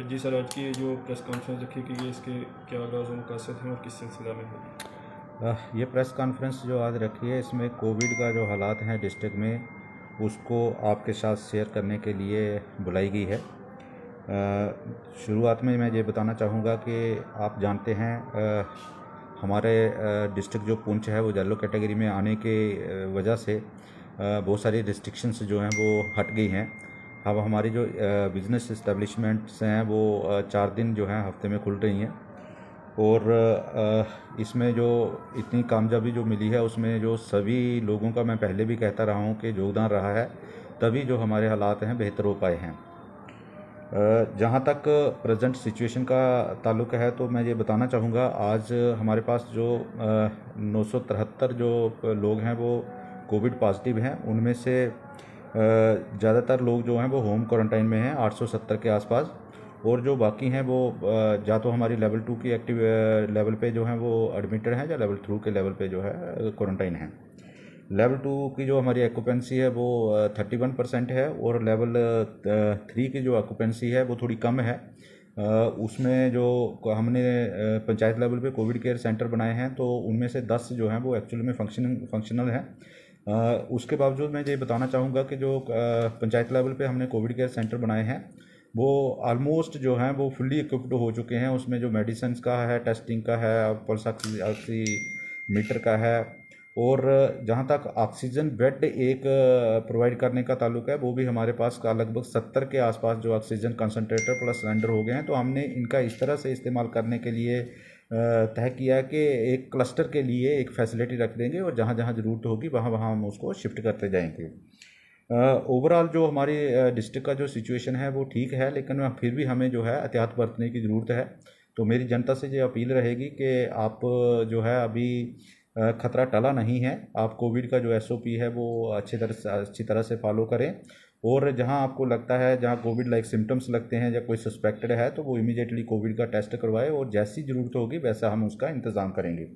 फिर जी सर आज की जो प्रेस कॉन्फ्रेंस रखी गई है इसके क्या आगाज़ मुकासद हैं और किस सिलसिला में होगी ये प्रेस कॉन्फ्रेंस जो आज रखी है इसमें कोविड का जो हालात हैं डिस्ट्रिक्ट में उसको आपके साथ शेयर करने के लिए बुलाई गई है शुरुआत में मैं ये बताना चाहूँगा कि आप जानते हैं आ, हमारे डिस्ट्रिक्ट जो पुंछ है वो येलो कैटेगरी में आने के वजह से बहुत सारी रिस्ट्रिक्शंस जो हैं वो हट गई हैं अब हमारी जो बिज़नेस इस्टेब्लिशमेंट्स हैं वो चार दिन जो हैं हफ्ते में खुल रही हैं और इसमें जो इतनी कामयाबी जो मिली है उसमें जो सभी लोगों का मैं पहले भी कहता रहा हूँ कि योगदान रहा है तभी जो हमारे हालात हैं बेहतर हो पाए हैं जहाँ तक प्रेजेंट सिचुएशन का ताल्लुक है तो मैं ये बताना चाहूँगा आज हमारे पास जो नौ जो लोग हैं वो कोविड पॉजिटिव हैं उनमें से ज़्यादातर लोग जो हैं वो होम क्वारंटाइन में हैं 870 के आसपास और जो बाकी हैं वो या तो हमारी लेवल टू की एक्टिव लेवल पे जो हैं वो एडमिटेड हैं या लेवल थ्रू के लेवल पे जो है क्वारंटाइन हैं लेवल टू की जो हमारी ऑक्यूपेंसी है वो थर्टी वन परसेंट है और लेवल थ्री की जो ऑक्यूपेंसी है वो थोड़ी कम है उसमें जो हमने पंचायत लेवल पे कोविड केयर सेंटर बनाए हैं तो उनमें से दस जो हैं वो एक्चुअल में फंक्शन फंक्शनल हैं उसके बावजूद मैं ये बताना चाहूँगा कि जो पंचायत लेवल पे हमने कोविड केयर सेंटर बनाए हैं वो ऑलमोस्ट जो हैं वो फुल्ली इक्विप्ड हो चुके हैं उसमें जो मेडिसिन का है टेस्टिंग का है पल्स ऑक्सी मीटर का है और जहाँ तक ऑक्सीजन बेड एक प्रोवाइड करने का ताल्लुक है वो भी हमारे पास का लगभग सत्तर के आसपास जो ऑक्सीजन कंसनट्रेटर प्लस सिलेंडर हो गए हैं तो हमने इनका इस तरह से इस्तेमाल करने के लिए तय किया कि एक क्लस्टर के लिए एक फैसिलिटी रख देंगे और जहाँ जहाँ ज़रूरत होगी वहाँ वहाँ हम उसको शिफ्ट करते जाएंगे ओवरऑल जो हमारे डिस्ट्रिक्ट का जो सिचुएशन है वो ठीक है लेकिन फिर भी हमें जो है एहतियात बरतने की ज़रूरत है तो मेरी जनता से ये अपील रहेगी कि आप जो है अभी ख़तरा टला नहीं है आप कोविड का जो एसओपी है वो अच्छी तरह से अच्छी तरह से फॉलो करें और जहां आपको लगता है जहां कोविड लाइक सिम्टम्स लगते हैं या कोई सस्पेक्टेड है तो वो इमीडिएटली कोविड का टेस्ट करवाए और जैसी ज़रूरत होगी वैसा हम उसका इंतज़ाम करेंगे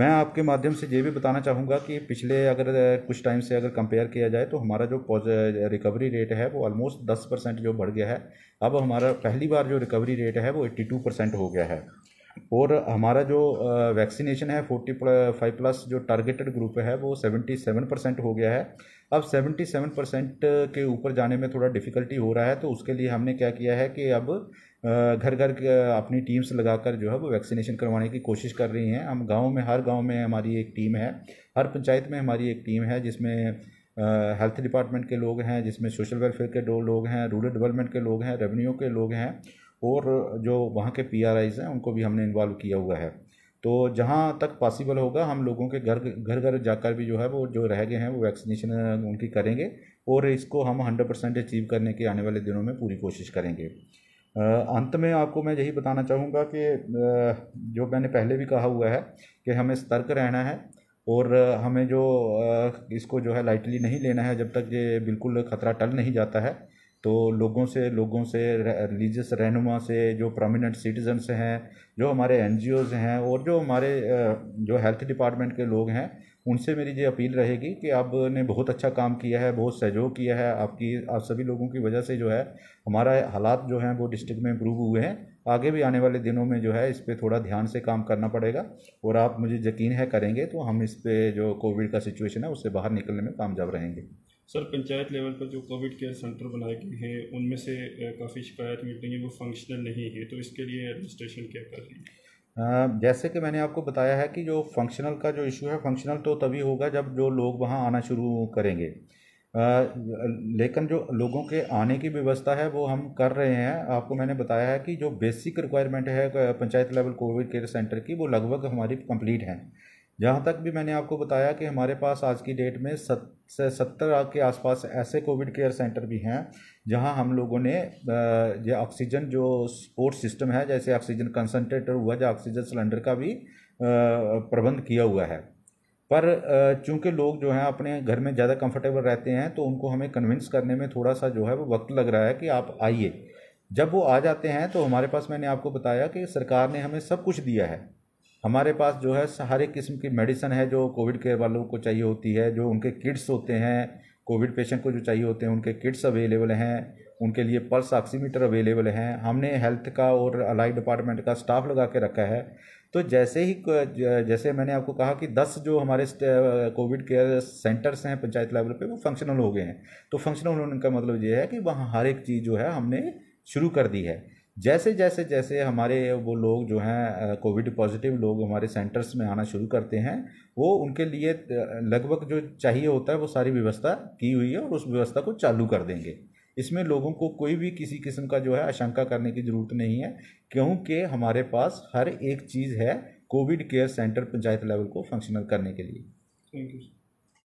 मैं आपके माध्यम से ये भी बताना चाहूँगा कि पिछले अगर कुछ टाइम से अगर कंपेयर किया जाए तो हमारा जो रिकवरी रेट है वो ऑलमोस्ट दस परसेंट जो बढ़ गया है अब हमारा पहली बार जो रिकवरी रेट है वो एट्टी टू परसेंट हो गया है और हमारा जो वैक्सीनेशन है फोर्टी फाइव प्लस जो टारगेटेड ग्रुप है वो सेवेंटी सेवन परसेंट हो गया है अब सेवेंटी सेवन परसेंट के ऊपर जाने में थोड़ा डिफ़िकल्टी हो रहा है तो उसके लिए हमने क्या किया है कि अब घर घर अपनी टीम्स लगाकर जो है वो वैक्सीनेशन करवाने की कोशिश कर रही हैं हम गाँव में हर गाँव में हमारी एक टीम है हर पंचायत में हमारी एक टीम है जिसमें हेल्थ डिपार्टमेंट के लोग हैं जिसमें सोशल वेलफेयर के दो लोग हैं रूरल डेवलपमेंट के लोग हैं रेवेन्यू के लोग हैं और जो वहाँ के पी हैं उनको भी हमने इन्वॉल्व किया हुआ है तो जहाँ तक पॉसिबल होगा हम लोगों के घर घर घर जाकर भी जो है वो जो रह गए हैं वो वैक्सीनेशन उनकी करेंगे और इसको हम हंड्रेड परसेंट अचीव करने के आने वाले दिनों में पूरी कोशिश करेंगे अंत में आपको मैं यही बताना चाहूँगा कि जो मैंने पहले भी कहा हुआ है कि हमें सतर्क रहना है और हमें जो इसको जो है लाइटली नहीं लेना है जब तक ये बिल्कुल ख़तरा टल नहीं जाता है तो लोगों से लोगों से रिलीजियस रहनुमा से जो प्रमिनेंट सिटीजन्स हैं जो हमारे एन हैं और जो हमारे जो हेल्थ डिपार्टमेंट के लोग हैं उनसे मेरी ये अपील रहेगी कि आपने बहुत अच्छा काम किया है बहुत सहयोग किया है आपकी आप सभी लोगों की वजह से जो है हमारा हालात जो हैं वो डिस्ट्रिक्ट में इम्प्रूव हुए हैं आगे भी आने वाले दिनों में जो है इस पर थोड़ा ध्यान से काम करना पड़ेगा और आप मुझे यकीन है करेंगे तो हम इस पर जो कोविड का सिचुएशन है उससे बाहर निकलने में कामयाब रहेंगे सर पंचायत लेवल पर जो कोविड केयर सेंटर बनाए गए हैं उनमें से काफ़ी शिकायत मिल रही है वो फंक्शनल नहीं है तो इसके लिए एडमिनिस्ट्रेशन क्या कर रही है जैसे कि मैंने आपको बताया है कि जो फंक्शनल का जो इशू है फंक्शनल तो तभी होगा जब जो लोग वहाँ आना शुरू करेंगे लेकिन जो लोगों के आने की व्यवस्था है वो हम कर रहे हैं आपको मैंने बताया है कि जो बेसिक रिक्वायरमेंट है panchayat level covid care centre की वो लगभग हमारी कंप्लीट है जहाँ तक भी मैंने आपको बताया कि हमारे पास आज की डेट में सत से सत्तर के आसपास ऐसे कोविड केयर सेंटर भी हैं जहाँ हम लोगों ने ये ऑक्सीजन जो सपोर्ट सिस्टम है जैसे ऑक्सीजन कंसनट्रेटर हुआ या ऑक्सीजन सिलेंडर का भी प्रबंध किया हुआ है पर चूंकि लोग जो हैं अपने घर में ज़्यादा कंफर्टेबल रहते हैं तो उनको हमें कन्विंस करने में थोड़ा सा जो है वो वक्त लग रहा है कि आप आइए जब वो आ जाते हैं तो हमारे पास मैंने आपको बताया कि सरकार ने हमें सब कुछ दिया है हमारे पास जो है हर एक किस्म की मेडिसन है जो कोविड केयर वालों को चाहिए होती है जो उनके किड्स होते हैं कोविड पेशेंट को जो चाहिए होते हैं उनके किट्स अवेलेबल हैं उनके लिए पल्स ऑक्सीमीटर अवेलेबल हैं हमने हेल्थ का और अलाइड डिपार्टमेंट का स्टाफ लगा के रखा है तो जैसे ही जैसे मैंने आपको कहा कि दस जो हमारे कोविड केयर सेंटर्स हैं पंचायत लेवल पे वो फंक्शनल हो गए हैं तो फंक्शनल होने का मतलब ये है कि वहाँ हर एक चीज़ जो है हमने शुरू कर दी है जैसे जैसे जैसे हमारे वो लोग जो हैं कोविड पॉजिटिव लोग हमारे सेंटर्स में आना शुरू करते हैं वो उनके लिए लगभग जो चाहिए होता है वो सारी व्यवस्था की हुई है और उस व्यवस्था को चालू कर देंगे इसमें लोगों को कोई भी किसी किस्म का जो है आशंका करने की ज़रूरत नहीं है क्योंकि हमारे पास हर एक चीज़ है covid care centre panchayat level को फंक्शनल करने के लिए थैंक यू